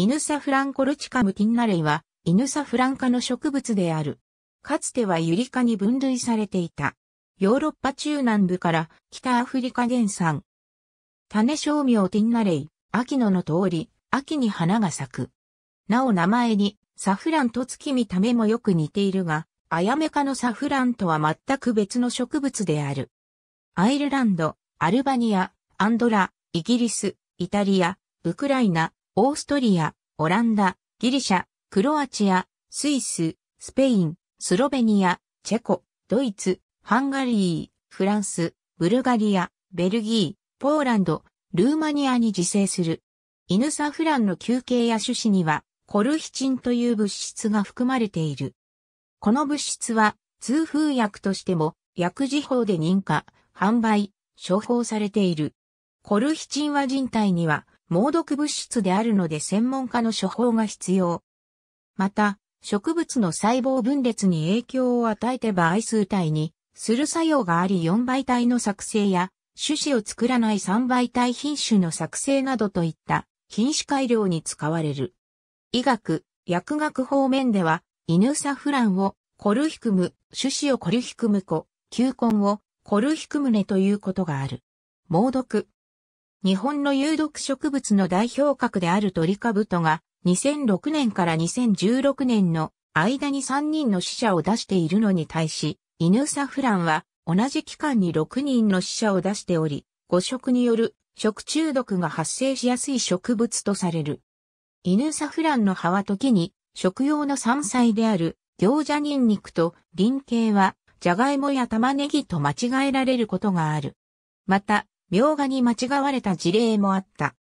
イヌサフランコルチカムティンナレイは、イヌサフラン科の植物である。かつてはユリ科に分類されていた。ヨーロッパ中南部から北アフリカ原産。種商名ティンナレイ、秋野の通り、秋に花が咲く。なお名前に、サフランと月見た目もよく似ているが、アヤメ科のサフランとは全く別の植物である。アイルランド、アルバニア、アンドラ、イギリス、イタリア、ウクライナ、オーストリア、オランダ、ギリシャ、クロアチア、スイス、スペイン、スロベニア、チェコ、ドイツ、ハンガリー、フランス、ブルガリア、ベルギー、ポーランド、ルーマニアに自生する。イヌサフランの球形や種子にはコルヒチンという物質が含まれている。この物質は通風薬としても薬事法で認可、販売、処方されている。コルヒチンは人体には猛毒物質であるので専門家の処方が必要。また、植物の細胞分裂に影響を与えて倍数体にする作用があり4倍体の作成や種子を作らない3倍体品種の作成などといった品種改良に使われる。医学、薬学方面では、イヌサフランをコルヒクム、種子をコルヒクムコ、球根をコルヒクムネということがある。猛毒、日本の有毒植物の代表格であるトリカブトが2006年から2016年の間に3人の死者を出しているのに対し、イヌサフランは同じ期間に6人の死者を出しており、誤食による食中毒が発生しやすい植物とされる。イヌサフランの葉は時に食用の山菜である餃子ニンニクと輪形はジャガイモや玉ねぎと間違えられることがある。また、描画に間違われた事例もあった。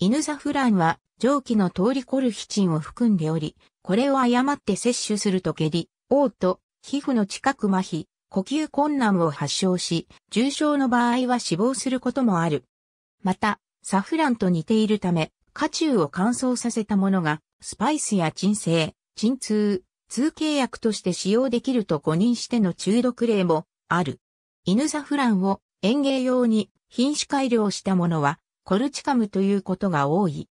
犬サフランは蒸気の通りコルヒチンを含んでおり、これを誤って摂取すると下痢、嘔吐、皮膚の近く麻痺、呼吸困難を発症し、重症の場合は死亡することもある。また、サフランと似ているため、渦中を乾燥させたものが、スパイスや鎮静、鎮痛、通契薬として使用できると誤認しての中毒例もある。犬サフランを園芸用に品種改良したものは、コルチカムということが多い。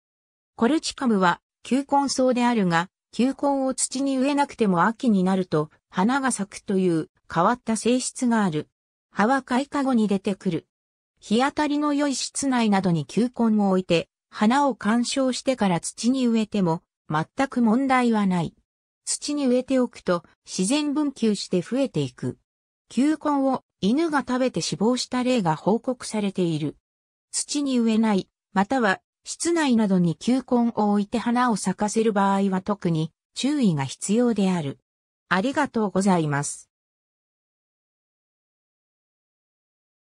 コルチカムは、球根草であるが、球根を土に植えなくても秋になると、花が咲くという変わった性質がある。葉は開花後に出てくる。日当たりの良い室内などに球根を置いて、花を干渉してから土に植えても、全く問題はない。土に植えておくと、自然分球して増えていく。球根を犬が食べて死亡した例が報告されている。土に植えない、または室内などに球根を置いて花を咲かせる場合は特に注意が必要である。ありがとうございます。